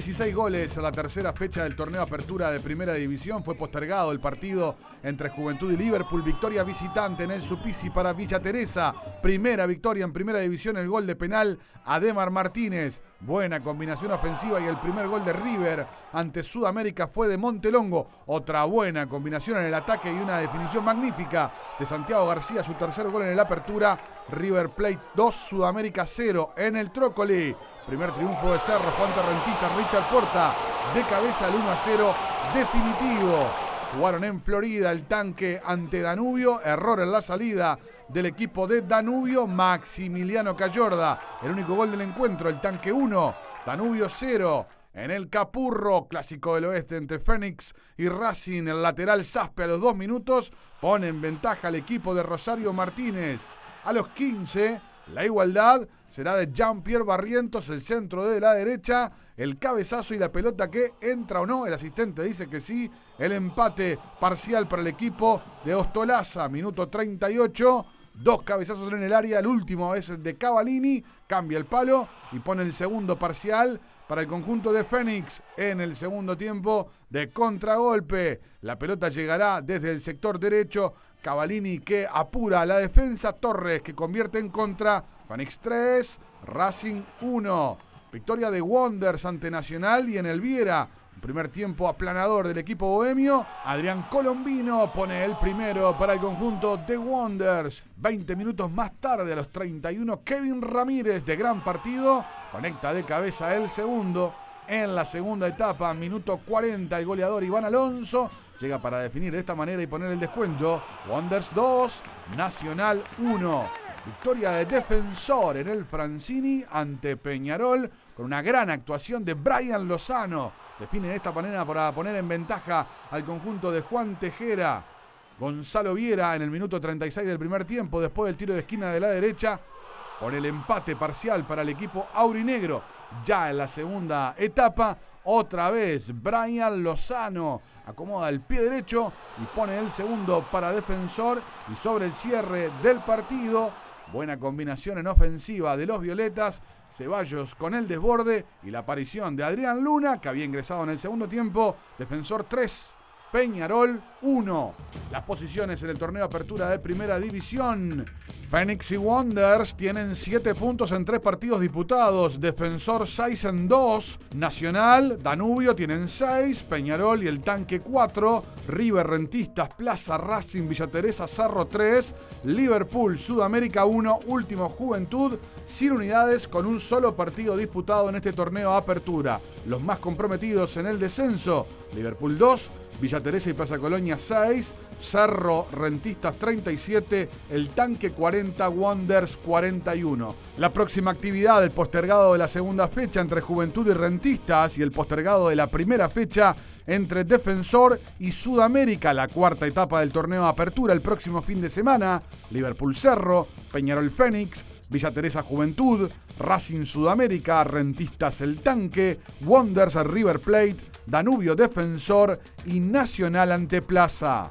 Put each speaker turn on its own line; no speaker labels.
16 goles a la tercera fecha del torneo Apertura de Primera División. Fue postergado el partido entre Juventud y Liverpool. Victoria visitante en el Supisi para Villa Teresa. Primera victoria en Primera División. El gol de penal a Demar Martínez. Buena combinación ofensiva y el primer gol de River ante Sudamérica fue de Montelongo. Otra buena combinación en el ataque y una definición magnífica de Santiago García. Su tercer gol en el Apertura. River Plate 2, Sudamérica 0 en el Trócoli. Primer triunfo de Cerro, Juan Rentista, Richard Porta. De cabeza al 1 a 0 definitivo. Jugaron en Florida el tanque ante Danubio. Error en la salida del equipo de Danubio. Maximiliano Cayorda. El único gol del encuentro. El tanque 1. Danubio 0. En el Capurro, clásico del oeste entre Fénix y Racing, el lateral Saspe a los 2 minutos pone en ventaja al equipo de Rosario Martínez. A los 15, la igualdad será de Jean-Pierre Barrientos, el centro de la derecha, el cabezazo y la pelota que entra o no. El asistente dice que sí. El empate parcial para el equipo de Ostolaza, minuto 38. Dos cabezazos en el área, el último es de Cavalini, cambia el palo y pone el segundo parcial para el conjunto de Fénix en el segundo tiempo de contragolpe. La pelota llegará desde el sector derecho, Cavalini que apura la defensa, Torres que convierte en contra, Fénix 3, Racing 1. Victoria de Wonders ante Nacional y en el Viera. Primer tiempo aplanador del equipo bohemio. Adrián Colombino pone el primero para el conjunto de Wonders. 20 minutos más tarde, a los 31, Kevin Ramírez de gran partido. Conecta de cabeza el segundo. En la segunda etapa, minuto 40, el goleador Iván Alonso llega para definir de esta manera y poner el descuento. Wonders 2, Nacional 1. Victoria de Defensor en el Francini ante Peñarol con una gran actuación de Brian Lozano. Define de esta manera para poner en ventaja al conjunto de Juan Tejera. Gonzalo Viera en el minuto 36 del primer tiempo, después del tiro de esquina de la derecha, ...con el empate parcial para el equipo aurinegro. Ya en la segunda etapa, otra vez Brian Lozano acomoda el pie derecho y pone el segundo para defensor y sobre el cierre del partido Buena combinación en ofensiva de los Violetas. Ceballos con el desborde y la aparición de Adrián Luna, que había ingresado en el segundo tiempo. Defensor 3 Peñarol 1. Las posiciones en el torneo Apertura de Primera División. Phoenix y Wonders tienen 7 puntos en 3 partidos disputados. Defensor 6 en 2. Nacional, Danubio tienen 6. Peñarol y el Tanque 4. River Rentistas, Plaza Racing, Villa Teresa, Cerro 3. Liverpool, Sudamérica 1. Último Juventud, sin unidades con un solo partido disputado en este torneo Apertura. Los más comprometidos en el descenso. Liverpool 2. Villa Teresa y Plaza Colonia 6, Cerro Rentistas 37, El Tanque 40, Wonders 41. La próxima actividad, el postergado de la segunda fecha entre Juventud y Rentistas y el postergado de la primera fecha entre Defensor y Sudamérica, la cuarta etapa del torneo de Apertura el próximo fin de semana, Liverpool Cerro, Peñarol Fénix, Villa Teresa Juventud, Racing Sudamérica, Rentistas El Tanque, Wonders River Plate, Danubio Defensor y Nacional Anteplaza.